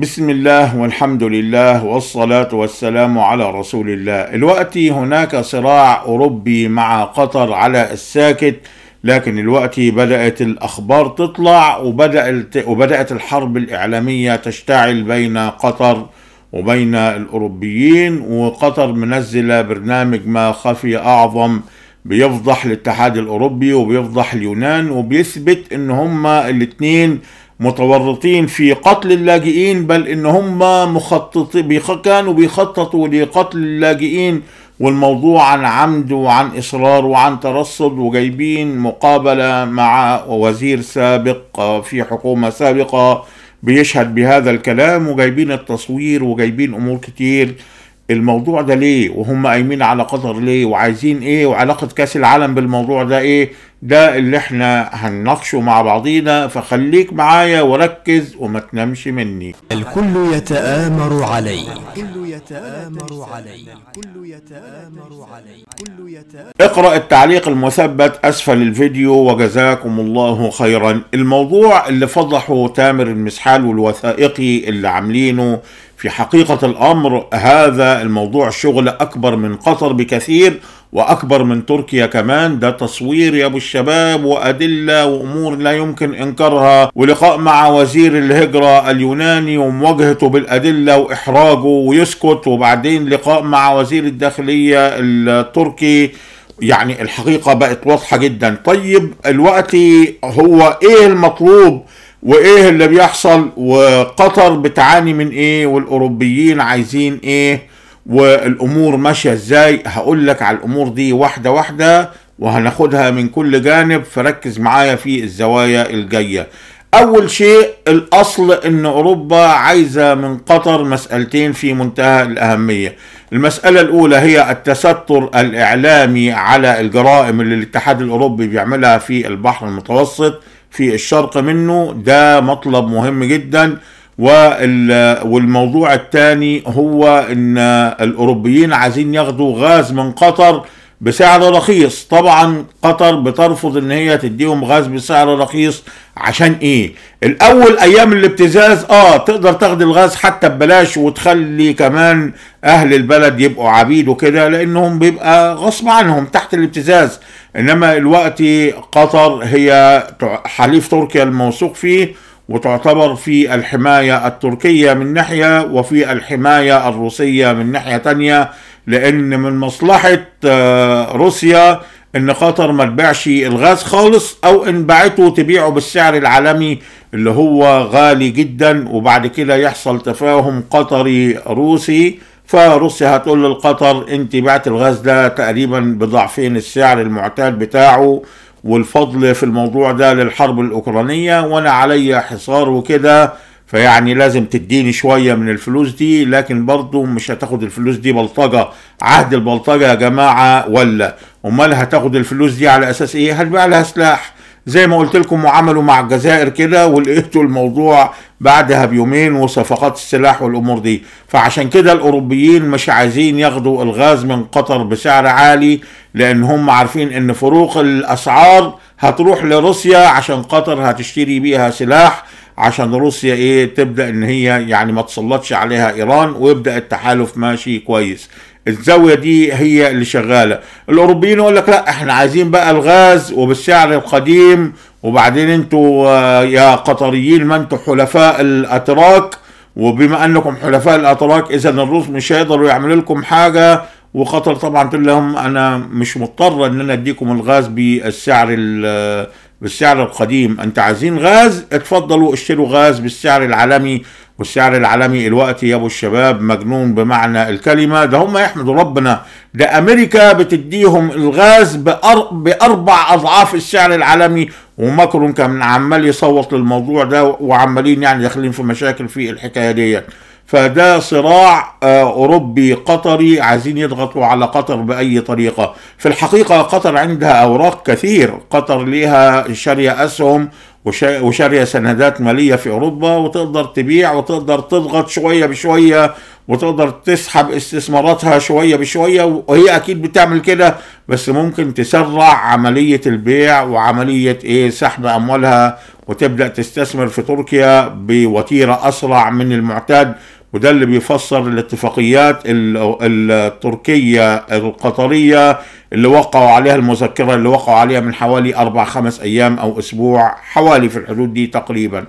بسم الله والحمد لله والصلاة والسلام على رسول الله الوقت هناك صراع أوروبي مع قطر على الساكت لكن الوقت بدأت الأخبار تطلع وبدأت, وبدأت الحرب الإعلامية تشتعل بين قطر وبين الأوروبيين وقطر منزلة برنامج ما خفي أعظم بيفضح الاتحاد الأوروبي وبيفضح اليونان وبيثبت إن هما الاتنين متورطين في قتل اللاجئين بل ان هم مخططين كانوا بيخططوا لقتل اللاجئين والموضوع عن عمد وعن اصرار وعن ترصد وجايبين مقابله مع وزير سابق آه، في حكومه سابقه بيشهد بهذا الكلام وجايبين التصوير وجايبين امور كتير الموضوع ده ليه وهم قايمين على قطر ليه وعايزين ايه وعلاقة كاس العالم بالموضوع ده ايه ده اللي احنا هنناقشه مع بعضينا فخليك معايا وركز وما تنامش مني الكل يتآمر علي الكل يتآمر علي الكل يتآمر علي الكل يتآمر اقرأ التعليق المثبت أسفل الفيديو وجزاكم الله خيرا الموضوع اللي فضحه تامر المسحال والوثائقي اللي عاملينه في حقيقة الأمر هذا الموضوع شغل أكبر من قطر بكثير وأكبر من تركيا كمان ده تصوير يا أبو الشباب وأدلة وأمور لا يمكن إنكارها ولقاء مع وزير الهجرة اليوناني ومواجهته بالأدلة وإحراجه ويسكت وبعدين لقاء مع وزير الداخلية التركي يعني الحقيقة بقت واضحة جدا طيب الوقت هو إيه المطلوب وايه اللي بيحصل وقطر بتعاني من ايه والاوروبيين عايزين ايه والامور ماشيه ازاي هقول لك على الامور دي واحده واحده وهناخدها من كل جانب فركز معايا في الزوايا الجايه اول شيء الاصل ان اوروبا عايزه من قطر مسالتين في منتهى الاهميه المساله الاولى هي التستر الاعلامي على الجرائم اللي الاتحاد الاوروبي بيعملها في البحر المتوسط في الشرق منه ده مطلب مهم جدا والموضوع الثاني هو ان الاوروبيين عايزين ياخدوا غاز من قطر بسعر رخيص طبعا قطر بترفض ان هي تديهم غاز بسعر رخيص عشان ايه الاول ايام الابتزاز اه تقدر تاخد الغاز حتى ببلاش وتخلي كمان اهل البلد يبقوا عبيد وكده لانهم بيبقى غصب عنهم تحت الابتزاز انما الوقت قطر هي حليف تركيا الموثوق فيه وتعتبر في الحماية التركية من ناحية وفي الحماية الروسية من ناحية تانية لان من مصلحه آه، روسيا ان قطر ما تبيعش الغاز خالص او ان باعته تبيعه بالسعر العالمي اللي هو غالي جدا وبعد كده يحصل تفاهم قطري روسي فروسيا هتقول للقطر انت بعت الغاز ده تقريبا بضعفين السعر المعتاد بتاعه والفضل في الموضوع ده للحرب الاوكرانيه وانا عليا حصار وكده فيعني لازم تديني شوية من الفلوس دي لكن برضو مش هتاخد الفلوس دي بلطجة عهد البلطجة يا جماعة ولا امال هتاخد الفلوس دي على اساس ايه هتبيع لها سلاح زي ما قلت لكم وعملوا مع الجزائر كده ولقيتوا الموضوع بعدها بيومين وصفقات السلاح والامور دي فعشان كده الاوروبيين مش عايزين ياخدوا الغاز من قطر بسعر عالي لان هم عارفين ان فروق الاسعار هتروح لروسيا عشان قطر هتشتري بيها سلاح عشان روسيا ايه تبدا ان هي يعني ما تسلطش عليها ايران ويبدا التحالف ماشي كويس الزاويه دي هي اللي شغاله الاوروبيين يقول لك لا احنا عايزين بقى الغاز وبالسعر القديم وبعدين انتوا آه، يا قطريين ما انتوا حلفاء الاتراك وبما انكم حلفاء الاتراك اذا الروس مش هيقدروا يعملوا لكم حاجه وقطر طبعا تقول لهم انا مش مضطره ان انا اديكم الغاز بالسعر آه، بالسعر القديم انت عايزين غاز اتفضلوا اشتروا غاز بالسعر العالمي والسعر العالمي الوقت يا ابو الشباب مجنون بمعنى الكلمه ده هم يحمدوا ربنا ده امريكا بتديهم الغاز باربع اضعاف السعر العالمي وماكرون كان عمال يصوت للموضوع ده وعمالين يعني داخلين في مشاكل في الحكايه ديت فده صراع آه، أوروبي قطري عايزين يضغطوا على قطر بأي طريقة في الحقيقة قطر عندها أوراق كثير قطر لها شارية أسهم وشارية سندات مالية في أوروبا وتقدر تبيع وتقدر تضغط شوية بشوية وتقدر تسحب استثماراتها شوية بشوية وهي أكيد بتعمل كده بس ممكن تسرع عملية البيع وعملية إيه سحب أموالها وتبدأ تستثمر في تركيا بوتيرة أسرع من المعتاد وده اللي بيفسر الاتفاقيات التركية القطرية اللي وقعوا عليها المذكرة اللي وقعوا عليها من حوالي أربع خمس أيام أو أسبوع حوالي في الحدود دي تقريبا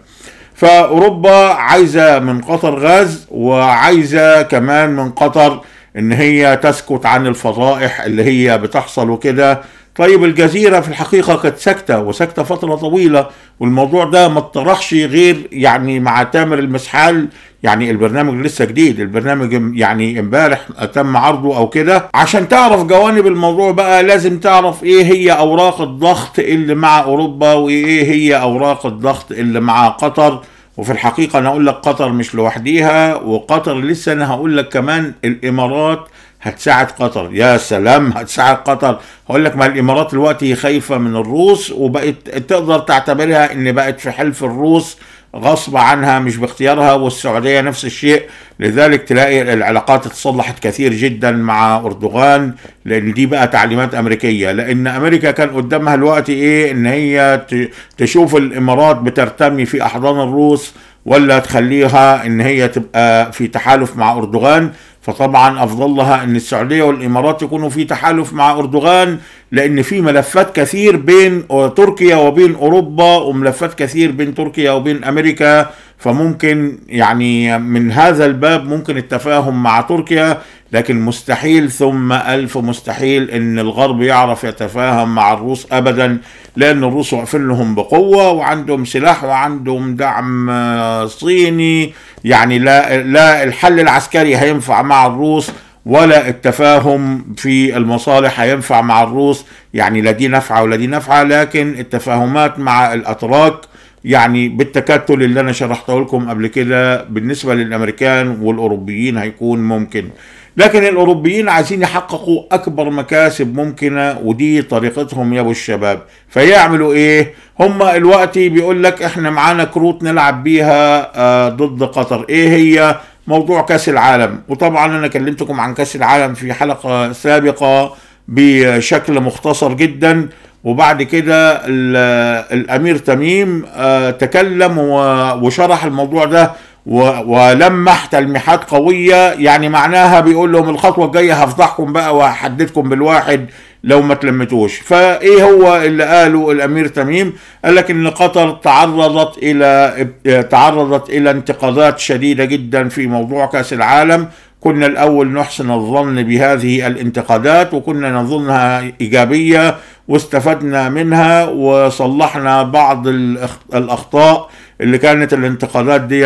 فأوروبا عايزة من قطر غاز وعايزة كمان من قطر إن هي تسكت عن الفضائح اللي هي بتحصل وكده طيب الجزيرة في الحقيقة كانت ساكتة وساكتة فترة طويلة والموضوع ده ما اتطرحش غير يعني مع تامر المسحال يعني البرنامج لسه جديد البرنامج يعني امبارح تم عرضه او كده عشان تعرف جوانب الموضوع بقى لازم تعرف ايه هي اوراق الضغط اللي مع اوروبا وايه هي اوراق الضغط اللي مع قطر وفي الحقيقة أنا أقول لك قطر مش لوحديها وقطر لسه أنا هقول لك كمان الإمارات هتساعد قطر يا سلام هتساعد قطر هقول لك ما الإمارات دلوقتي خايفة من الروس وبقت تقدر تعتبرها إن بقت في حلف الروس غصب عنها مش باختيارها والسعودية نفس الشيء لذلك تلاقي العلاقات اتصلحت كثير جدا مع أردوغان لأن دي بقى تعليمات أمريكية لأن أمريكا كان قدامها الوقت إيه إن هي تشوف الإمارات بترتمي في أحضان الروس ولا تخليها إن هي تبقى في تحالف مع أردوغان فطبعا أفضل لها أن السعودية والإمارات يكونوا في تحالف مع أردوغان لان في ملفات كثير بين تركيا وبين اوروبا وملفات كثير بين تركيا وبين امريكا فممكن يعني من هذا الباب ممكن التفاهم مع تركيا لكن مستحيل ثم ألف مستحيل أن الغرب يعرف يتفاهم مع الروس أبدا لأن الروس واقفين لهم بقوة وعندهم سلاح وعندهم دعم آه، صيني يعني لا, لا الحل العسكري هينفع مع الروس ولا التفاهم في المصالح هينفع مع الروس يعني لا دي نفعة ولا دي نفعة لكن التفاهمات مع الاتراك يعني بالتكتل اللي انا شرحته لكم قبل كده بالنسبه للامريكان والاوروبيين هيكون ممكن لكن الاوروبيين عايزين يحققوا اكبر مكاسب ممكنه ودي طريقتهم يا ابو الشباب فيعملوا ايه هم الوقت بيقول لك احنا معانا كروت نلعب بيها آه، ضد قطر ايه هي موضوع كاس العالم وطبعا انا كلمتكم عن كاس العالم في حلقه سابقه بشكل مختصر جدا وبعد كده الامير تميم آه، تكلم وشرح الموضوع ده ولمح تلميحات قويه يعني معناها بيقول لهم الخطوه الجايه هفضحكم بقى وهحددكم بالواحد لو ما تلمتوش فايه هو اللي قاله الامير تميم قال لك ان قطر تعرضت الى تعرضت الى انتقادات شديده جدا في موضوع كاس العالم كنا الاول نحسن الظن بهذه الانتقادات وكنا نظنها ايجابيه واستفدنا منها وصلحنا بعض الاخطاء اللي كانت الانتقادات دي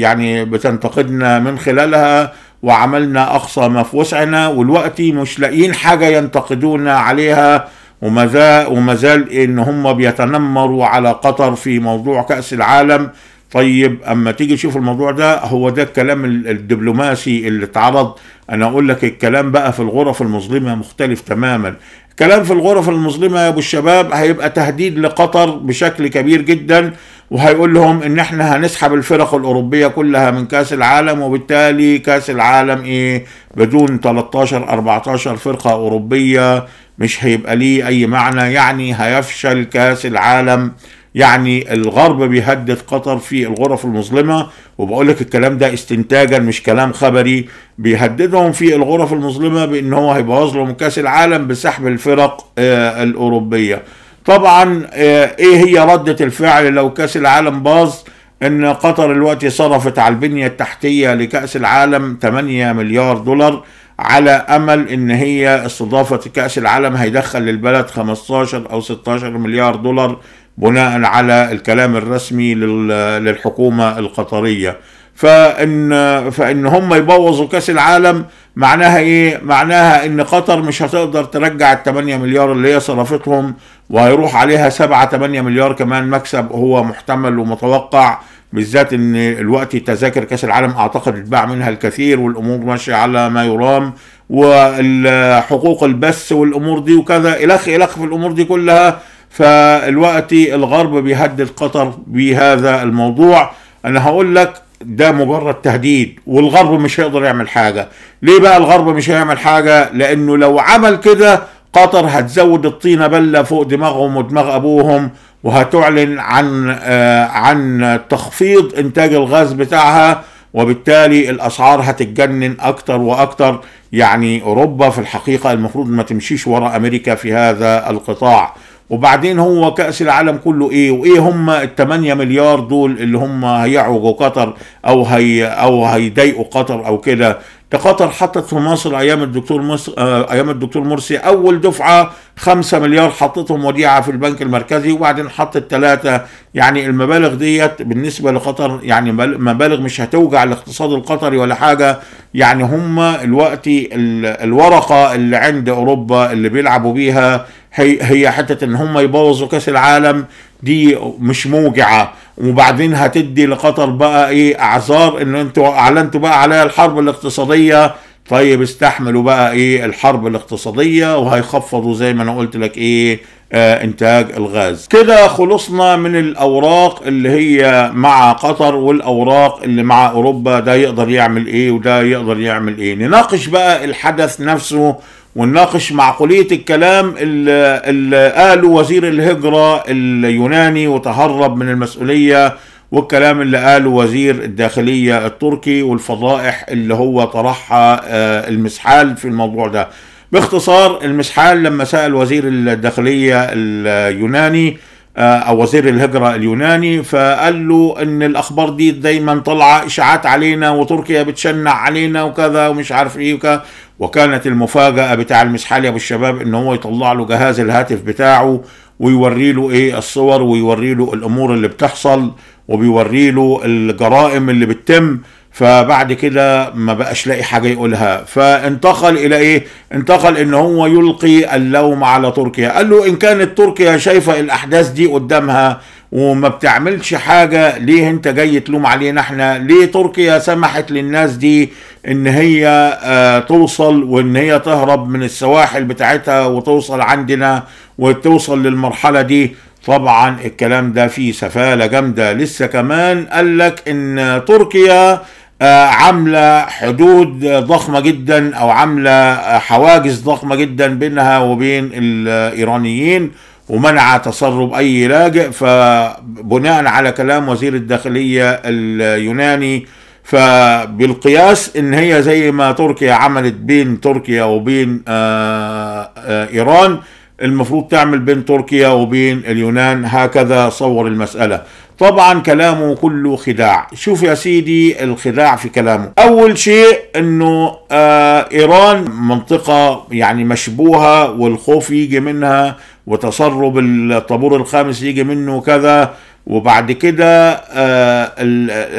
يعني بتنتقدنا من خلالها وعملنا أقصى ما في وسعنا والوقت مش لاقيين حاجة ينتقدونا عليها وما زال إن هم بيتنمروا على قطر في موضوع كأس العالم طيب اما تيجي تشوف الموضوع ده هو ده الكلام الدبلوماسي اللي اتعرض انا اقول لك الكلام بقى في الغرف المظلمه مختلف تماما الكلام في الغرف المظلمه يا ابو الشباب هيبقى تهديد لقطر بشكل كبير جدا وهيقول لهم ان احنا هنسحب الفرق الاوروبيه كلها من كاس العالم وبالتالي كاس العالم ايه بدون 13 14 فرقه اوروبيه مش هيبقى ليه اي معنى يعني هيفشل كاس العالم يعني الغرب بيهدد قطر في الغرف المظلمه وبقول لك الكلام ده استنتاجا مش كلام خبري بيهددهم في الغرف المظلمه بان هو هيبوظ لهم كاس العالم بسحب الفرق آه الاوروبيه طبعا آه، ايه هي ردة الفعل لو كاس العالم باظ ان قطر الوقت صرفت على البنية التحتية لكأس العالم 8 مليار دولار على امل ان هي استضافة كأس العالم هيدخل للبلد 15 او 16 مليار دولار بناء على الكلام الرسمي للحكومة القطرية فان فان هم يبوظوا كاس العالم معناها ايه؟ معناها ان قطر مش هتقدر ترجع ال 8 مليار اللي هي صرفتهم وهيروح عليها 7 8 مليار كمان مكسب هو محتمل ومتوقع بالذات ان الوقت تذاكر كاس العالم اعتقد اتباع منها الكثير والامور ماشيه على ما يرام وحقوق البث والامور دي وكذا الخ الخ في الامور دي كلها فالوقت الغرب بيهدد قطر بهذا الموضوع انا هقول لك ده مجرد تهديد والغرب مش هيقدر يعمل حاجة ليه بقى الغرب مش هيعمل حاجة لأنه لو عمل كده قطر هتزود الطينة بلة فوق دماغهم ودماغ أبوهم وهتعلن عن آه عن تخفيض إنتاج الغاز بتاعها وبالتالي الأسعار هتتجنن أكتر وأكتر يعني أوروبا في الحقيقة المفروض ما تمشيش وراء أمريكا في هذا القطاع وبعدين هو كأس العالم كله ايه وايه هم ال 8 مليار دول اللي هم هيعوجوا قطر او هي او هيضايقوا قطر او كده ده قطر حطت في مصر ايام الدكتور مصر آه ايام الدكتور مرسي اول دفعه 5 مليار حطتهم وديعه في البنك المركزي وبعدين حطت ثلاثه يعني المبالغ ديت بالنسبه لقطر يعني مبالغ مش هتوجع الاقتصاد القطري ولا حاجه يعني هم الوقت الورقه اللي عند اوروبا اللي بيلعبوا بيها هي هي حته ان هم يبوظوا كاس العالم دي مش موجعه وبعدين هتدي لقطر بقى ايه اعذار ان انتوا اعلنتوا بقى عليها الحرب الاقتصاديه طيب استحملوا بقى ايه الحرب الاقتصاديه وهيخفضوا زي ما انا قلت لك ايه آه انتاج الغاز كده خلصنا من الاوراق اللي هي مع قطر والاوراق اللي مع اوروبا ده يقدر يعمل ايه وده يقدر يعمل ايه نناقش بقى الحدث نفسه ونناقش معقولية الكلام اللي, قاله وزير الهجرة اليوناني وتهرب من المسؤولية والكلام اللي قاله وزير الداخلية التركي والفضائح اللي هو طرحها آه، المسحال في الموضوع ده باختصار المسحال لما سأل وزير الداخلية اليوناني او آه، وزير الهجره اليوناني فقال له ان الاخبار دي دايما طالعه اشاعات علينا وتركيا بتشنع علينا وكذا ومش عارف ايه وكذا وكانت المفاجاه بتاع المسحالي ابو الشباب ان هو يطلع له جهاز الهاتف بتاعه ويوري له ايه الصور ويوري له الامور اللي بتحصل وبيوري له الجرائم اللي بتتم فبعد كده ما بقاش لاقي حاجه يقولها فانتقل الى ايه انتقل ان هو يلقي اللوم على تركيا قال له ان كانت تركيا شايفه الاحداث دي قدامها وما بتعملش حاجة ليه انت جاي تلوم علينا احنا ليه تركيا سمحت للناس دي ان هي آه، توصل وان هي تهرب من السواحل بتاعتها وتوصل عندنا وتوصل للمرحلة دي طبعا الكلام ده فيه سفالة جامدة لسه كمان قالك ان تركيا آه، عاملة حدود ضخمة جدا أو عاملة آه، حواجز ضخمة جدا بينها وبين الإيرانيين ومنع تسرب أي لاجئ فبناء على كلام وزير الداخلية اليوناني فبالقياس ان هي زي ما تركيا عملت بين تركيا وبين آه، ايران المفروض تعمل بين تركيا وبين اليونان هكذا صور المسألة طبعا كلامه كله خداع شوف يا سيدي الخداع في كلامه اول شيء انه آه ايران منطقة يعني مشبوهة والخوف يجي منها وتسرب الطابور الخامس يجي منه كذا وبعد كده آه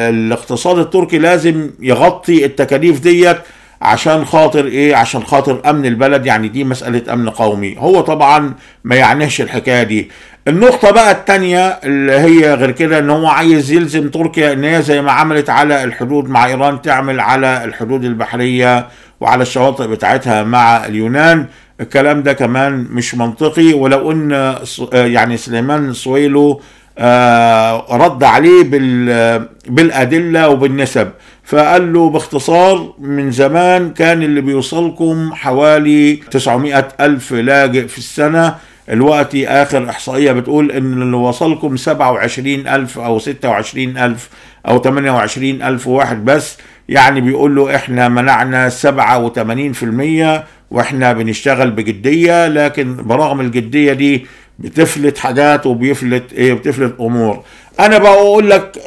الاقتصاد التركي لازم يغطي التكاليف ديت عشان خاطر ايه عشان خاطر امن البلد يعني دي مساله امن قومي هو طبعا ما يعنيش الحكايه دي النقطة بقى التانية اللي هي غير كده ان هو عايز يلزم تركيا ان هي زي ما عملت على الحدود مع ايران تعمل على الحدود البحرية وعلى الشواطئ بتاعتها مع اليونان الكلام ده كمان مش منطقي ولو ان يعني سليمان صويلو آه، رد عليه بالادله وبالنسب فقال له باختصار من زمان كان اللي بيوصلكم حوالي 900 ألف لاجئ في السنة الوقت اخر احصائيه بتقول ان اللي وصلكم 27000 او 26000 او 28000 واحد بس يعني بيقول له احنا منعنا 87% واحنا بنشتغل بجديه لكن برغم الجديه دي بتفلت حاجات وبيفلت ايه بتفلت امور انا بقى اقول لك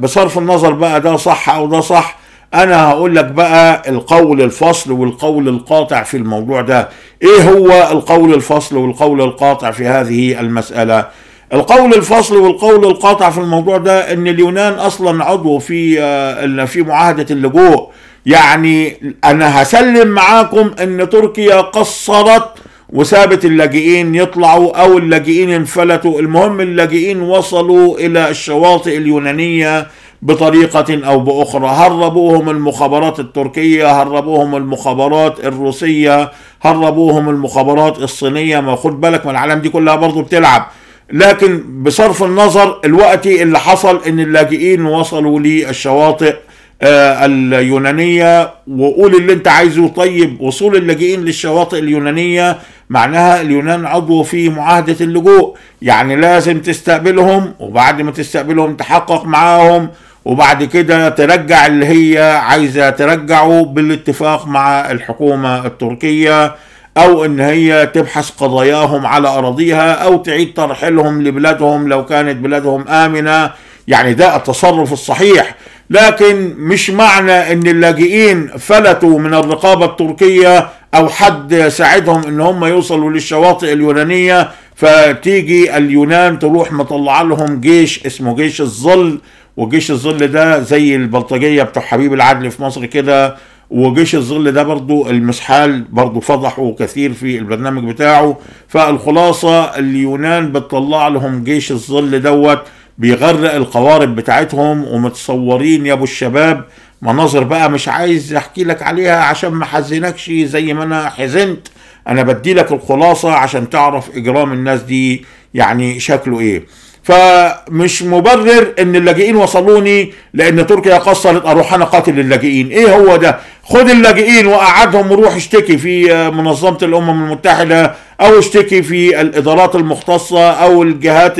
بصرف النظر بقى ده صح او ده صح انا هقول لك بقى القول الفصل والقول القاطع في الموضوع ده ايه هو القول الفصل والقول القاطع في هذه المسألة القول الفصل والقول القاطع في الموضوع ده ان اليونان اصلا عضو في آه، في معاهدة اللجوء يعني انا هسلم معاكم ان تركيا قصرت وسابت اللاجئين يطلعوا او اللاجئين انفلتوا المهم اللاجئين وصلوا الى الشواطئ اليونانيه بطريقة أو بأخرى هربوهم المخابرات التركية هربوهم المخابرات الروسية هربوهم المخابرات الصينية ما خد بالك من العالم دي كلها برضو بتلعب لكن بصرف النظر الوقت اللي حصل ان اللاجئين وصلوا للشواطئ آه، اليونانية وقول اللي انت عايزه طيب وصول اللاجئين للشواطئ اليونانية معناها اليونان عضو في معاهدة اللجوء يعني لازم تستقبلهم وبعد ما تستقبلهم تحقق معاهم وبعد كده ترجع اللي هي عايزة ترجعه بالاتفاق مع الحكومة التركية أو إن هي تبحث قضاياهم على أراضيها أو تعيد ترحيلهم لبلادهم لو كانت بلادهم آمنة يعني ده التصرف الصحيح لكن مش معنى ان اللاجئين فلتوا من الرقابة التركية او حد ساعدهم ان هم يوصلوا للشواطئ اليونانية فتيجي اليونان تروح مطلع لهم جيش اسمه جيش الظل وجيش الظل ده زي البلطجيه بتوع حبيب العدل في مصر كده وجيش الظل ده برضو المسحال برضو فضحه كثير في البرنامج بتاعه فالخلاصه اليونان بتطلع لهم جيش الظل دوت بيغرق القوارب بتاعتهم ومتصورين يا ابو الشباب مناظر بقى مش عايز احكي لك عليها عشان ما حزنكش زي ما انا حزنت انا بدي لك الخلاصه عشان تعرف اجرام الناس دي يعني شكله ايه فمش مبرر ان اللاجئين وصلوني لان تركيا قصرت اروح انا قاتل اللاجئين ايه هو ده خد اللاجئين وقعدهم وروح اشتكي في منظمه الامم المتحده او اشتكي في الادارات المختصه او الجهات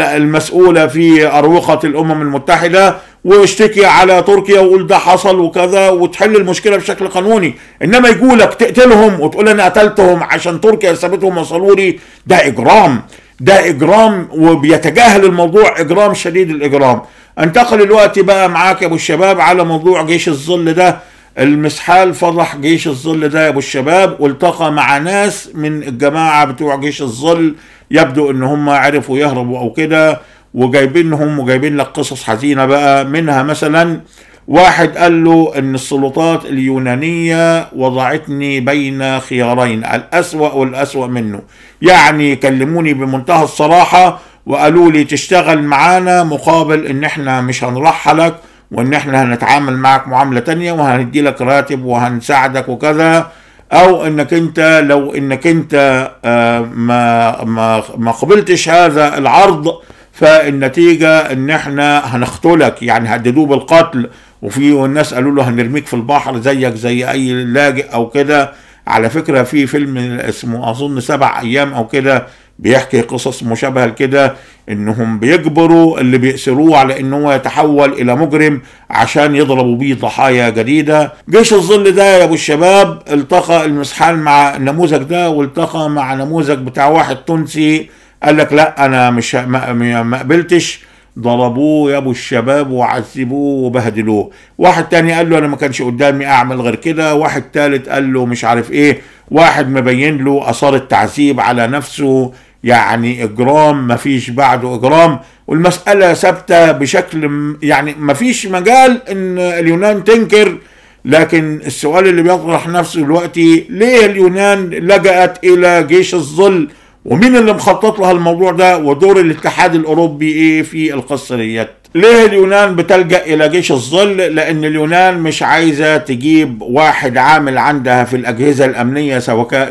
المسؤوله في اروقه الامم المتحده واشتكي على تركيا وقول ده حصل وكذا وتحل المشكله بشكل قانوني انما يقولك تقتلهم وتقول انا قتلتهم عشان تركيا سابتهم وصلوا لي ده اجرام ده اجرام وبيتجاهل الموضوع اجرام شديد الاجرام انتقل الوقت بقى معاك يا ابو الشباب على موضوع جيش الظل ده المسحال فضح جيش الظل ده يا ابو الشباب والتقى مع ناس من الجماعه بتوع جيش الظل يبدو ان هم عرفوا يهربوا او كده وجايبينهم وجايبين لك قصص حزينه بقى منها مثلا واحد قال له ان السلطات اليونانية وضعتني بين خيارين الأسوأ والأسوأ منه يعني كلموني بمنتهى الصراحة وقالوا لي تشتغل معانا مقابل ان احنا مش هنرحلك وان احنا هنتعامل معك معاملة تانية وهندي لك راتب وهنساعدك وكذا او انك انت لو انك انت آه، ما ما ما قبلتش هذا العرض فالنتيجة ان احنا هنقتلك يعني هددوه بالقتل وفي والناس قالوا له هنرميك في البحر زيك زي اي لاجئ او كده على فكره في فيلم اسمه اظن سبع ايام او كده بيحكي قصص مشابهه لكده انهم بيجبروا اللي بيأسروه على ان هو يتحول الى مجرم عشان يضربوا بيه ضحايا جديده جيش الظل ده يا ابو الشباب التقى المسحال مع النموذج ده والتقى مع نموذج بتاع واحد تونسي قال لك لا انا مش ما قبلتش ضربوه يا ابو الشباب وعذبوه وبهدلوه واحد تاني قال له انا ما كانش قدامي اعمل غير كده واحد تالت قال له مش عارف ايه واحد مبين له اثار التعذيب على نفسه يعني اجرام ما فيش بعده اجرام والمساله ثابته بشكل يعني ما فيش مجال ان اليونان تنكر لكن السؤال اللي بيطرح نفسه دلوقتي ليه اليونان لجأت الى جيش الظل ومين اللي مخطط لها الموضوع ده ودور الاتحاد الاوروبي ايه في القصه ديت ليه اليونان بتلجا الى جيش الظل لان اليونان مش عايزه تجيب واحد عامل عندها في الاجهزه الامنيه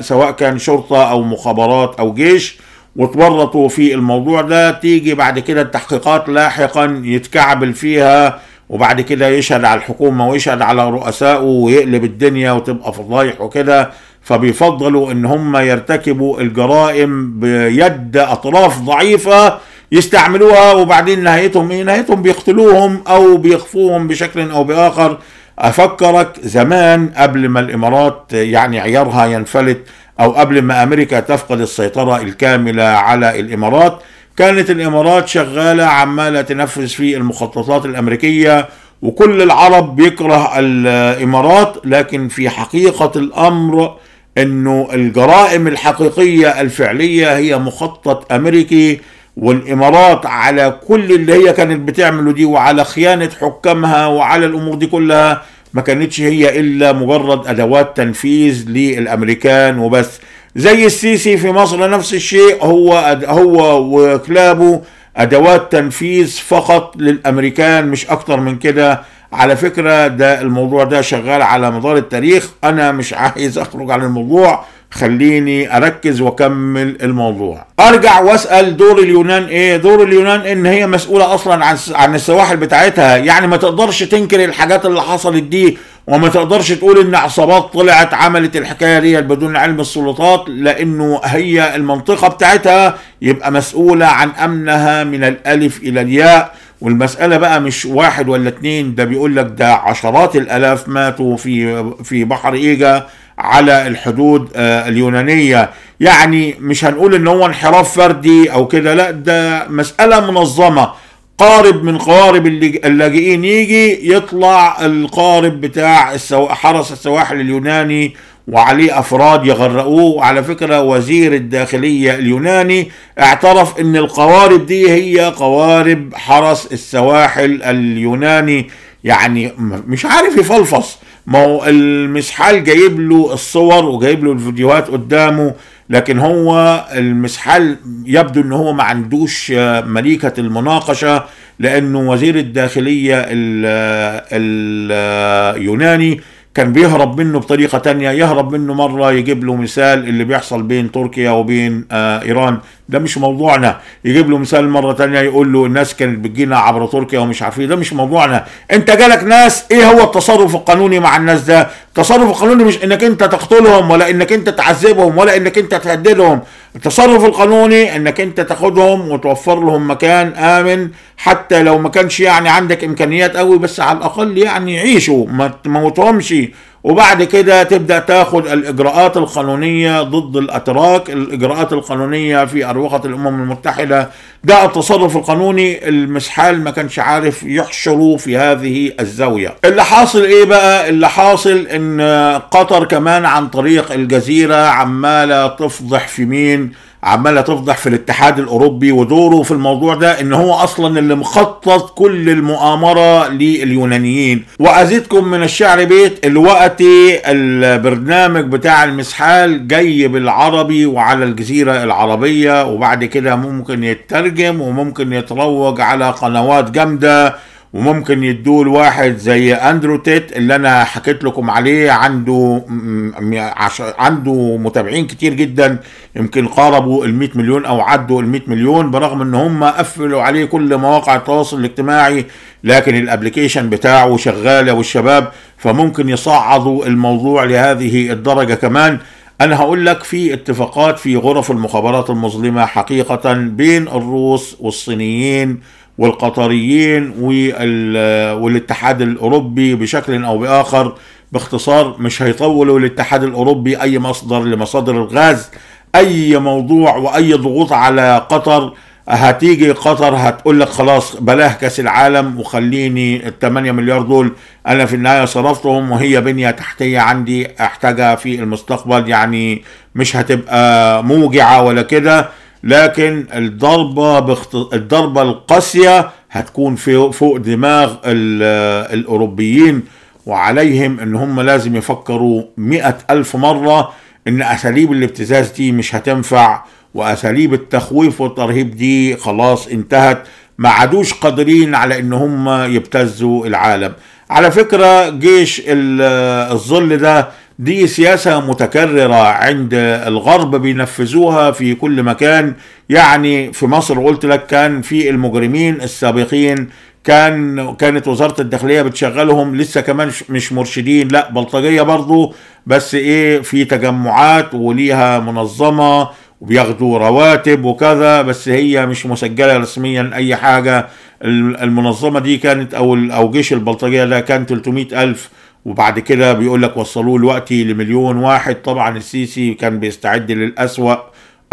سواء كان شرطه او مخابرات او جيش وتورطوا في الموضوع ده تيجي بعد كده التحقيقات لاحقا يتكعبل فيها وبعد كده يشهد على الحكومة ويشهد على رؤسائه ويقلب الدنيا وتبقى فضايح وكده فبيفضلوا ان هم يرتكبوا الجرائم بيد اطراف ضعيفه يستعملوها وبعدين نهايتهم ايه نهايتهم بيقتلوهم او بيخفوهم بشكل او باخر افكرك زمان قبل ما الامارات يعني عيارها ينفلت او قبل ما امريكا تفقد السيطره الكامله على الامارات كانت الامارات شغاله عماله تنفذ في المخططات الامريكيه وكل العرب بيكره الامارات لكن في حقيقه الامر انه الجرائم الحقيقيه الفعليه هي مخطط امريكي والامارات على كل اللي هي كانت بتعمله دي وعلى خيانه حكامها وعلى الامور دي كلها ما كانتش هي الا مجرد ادوات تنفيذ للامريكان وبس زي السيسي في مصر نفس الشيء هو هو وكلابه ادوات تنفيذ فقط للامريكان مش اكتر من كده على فكرة ده الموضوع ده شغال على مدار التاريخ أنا مش عايز أخرج عن الموضوع خليني أركز وأكمل الموضوع أرجع وأسأل دور اليونان إيه دور اليونان إن هي مسؤولة أصلا عن, عن السواحل بتاعتها يعني ما تقدرش تنكر الحاجات اللي حصلت دي وما تقدرش تقول ان عصابات طلعت عملت الحكايه دي بدون علم السلطات لانه هي المنطقه بتاعتها يبقى مسؤوله عن امنها من الالف الى الياء والمسألة بقى مش واحد ولا اتنين ده بيقول لك ده عشرات الآلاف ماتوا في في بحر إيجا على الحدود آه، اليونانية يعني مش هنقول إن هو انحراف فردي أو كده لا ده مسألة منظمة قارب من قوارب اللاجئين يجي يطلع القارب بتاع حرس السواحل اليوناني وعليه أفراد يغرقوه وعلى فكرة وزير الداخلية اليوناني اعترف أن القوارب دي هي قوارب حرس السواحل اليوناني يعني مش عارف يفلفص ما هو المسحال جايب له الصور وجايب له الفيديوهات قدامه لكن هو المسحال يبدو ان هو ما عندوش مليكة المناقشة لانه وزير الداخلية اليوناني كان بيهرب منه بطريقة تانية يهرب منه مرة يجيب له مثال اللي بيحصل بين تركيا وبين آه إيران ده مش موضوعنا يجيب له مثال مرة تانية يقول له الناس كانت بتجينا عبر تركيا ومش عارفين إيه. ده مش موضوعنا انت جالك ناس ايه هو التصرف القانوني مع الناس ده التصرف القانوني مش انك انت تقتلهم ولا انك انت تعذبهم ولا انك انت تهددهم التصرف القانوني انك انت تاخدهم وتوفر لهم مكان امن حتى لو ما كانش يعني عندك امكانيات قوي بس على الاقل يعني يعيشوا ما تموتهمش وبعد كده تبدا تاخد الاجراءات القانونيه ضد الاتراك الاجراءات القانونيه في اروقه الامم المتحده ده التصرف القانوني المسحال ما كانش عارف يحشره في هذه الزاويه اللي حاصل ايه بقى اللي حاصل ان قطر كمان عن طريق الجزيره عماله تفضح في مين عماله تفضح في الاتحاد الاوروبي ودوره في الموضوع ده ان هو اصلا اللي مخطط كل المؤامره لليونانيين وازيدكم من الشعر بيت الوقت البرنامج بتاع المسحال جاي بالعربي وعلى الجزيره العربيه وبعد كده ممكن يترجم وممكن يتروج على قنوات جامده وممكن يدوه لواحد زي اندرو تيت اللي انا حكيت لكم عليه عنده عنده متابعين كتير جدا يمكن قاربوا ال 100 مليون او عدوا ال 100 مليون برغم ان هم قفلوا عليه كل مواقع التواصل الاجتماعي لكن الابلكيشن بتاعه شغاله والشباب فممكن يصعدوا الموضوع لهذه الدرجه كمان انا هقول لك في اتفاقات في غرف المخابرات المظلمه حقيقه بين الروس والصينيين والقطريين والاتحاد الاوروبي بشكل او باخر باختصار مش هيطولوا الاتحاد الاوروبي اي مصدر لمصادر الغاز اي موضوع واي ضغوط على قطر هتيجي قطر هتقول لك خلاص بلاه كاس العالم وخليني ال 8 مليار دول انا في النهايه صرفتهم وهي بنيه تحتيه عندي احتاجها في المستقبل يعني مش هتبقى موجعه ولا كده لكن الضربه بخط... الضربه القاسيه هتكون في فوق دماغ الاوروبيين وعليهم ان هم لازم يفكروا مئة الف مره ان اساليب الابتزاز دي مش هتنفع واساليب التخويف والترهيب دي خلاص انتهت ما عادوش قادرين على ان هم يبتزوا العالم على فكرة جيش الظل ده دي سياسة متكررة عند الغرب بينفذوها في كل مكان يعني في مصر قلت لك كان في المجرمين السابقين كان كانت وزارة الداخلية بتشغلهم لسه كمان مش مرشدين لا بلطجية برضو بس ايه في تجمعات وليها منظمة وبياخدوا رواتب وكذا بس هي مش مسجله رسميا اي حاجه المنظمه دي كانت او او جيش البلطجيه ده كان 300 الف وبعد كده بيقول لك وصلوه دلوقتي لمليون واحد طبعا السيسي كان بيستعد للأسوأ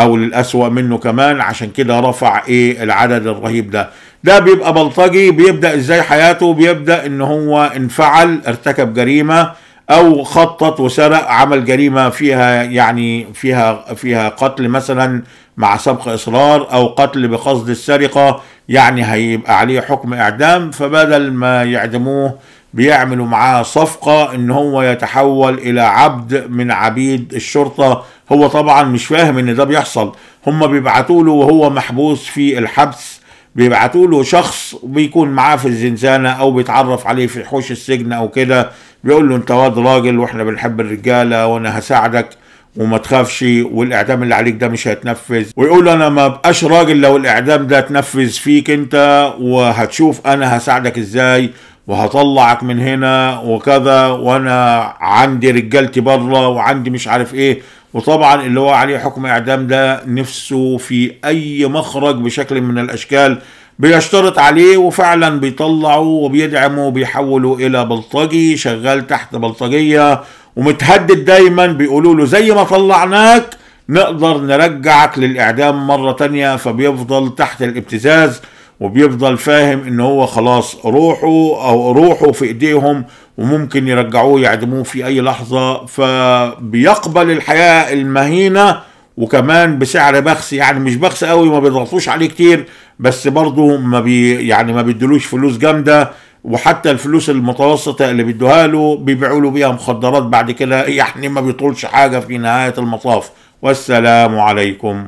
او للأسوأ منه كمان عشان كده رفع ايه العدد الرهيب ده ده بيبقى بلطجي بيبدا ازاي حياته بيبدا ان هو انفعل ارتكب جريمه او خطط وسرق عمل جريمه فيها يعني فيها فيها قتل مثلا مع سبق اصرار او قتل بقصد السرقه يعني هيبقى عليه حكم اعدام فبدل ما يعدموه بيعملوا معاه صفقة ان هو يتحول الى عبد من عبيد الشرطة هو طبعا مش فاهم ان ده بيحصل هم بيبعتوا له وهو محبوس في الحبس بيبعتوا له شخص بيكون معاه في الزنزانه او بيتعرف عليه في حوش السجن او كده بيقول له انت واد راجل واحنا بنحب الرجاله وانا هساعدك وما تخافش والاعدام اللي عليك ده مش هيتنفذ ويقول انا ما بقاش راجل لو الاعدام ده اتنفذ فيك انت وهتشوف انا هساعدك ازاي وهطلعك من هنا وكذا وانا عندي رجالتي بره وعندي مش عارف ايه وطبعا اللي هو عليه حكم اعدام ده نفسه في اي مخرج بشكل من الاشكال بيشترط عليه وفعلا بيطلعوا وبيدعموا وبيحولوا الى بلطجي شغال تحت بلطجيه ومتهدد دايما بيقولوا له زي ما طلعناك نقدر نرجعك للاعدام مره تانيه فبيفضل تحت الابتزاز وبيفضل فاهم ان هو خلاص روحه او روحه في ايديهم وممكن يرجعوه يعدموه في اي لحظه فبيقبل الحياه المهينه وكمان بسعر بخس يعني مش بخس قوي ما بيضغطوش عليه كتير بس برضه ما بي يعني ما بيدلوش فلوس جامده وحتى الفلوس المتوسطة اللي بيدوها له بيبيعوا له بيها مخدرات بعد كده يعني ما بيطولش حاجة في نهاية المطاف والسلام عليكم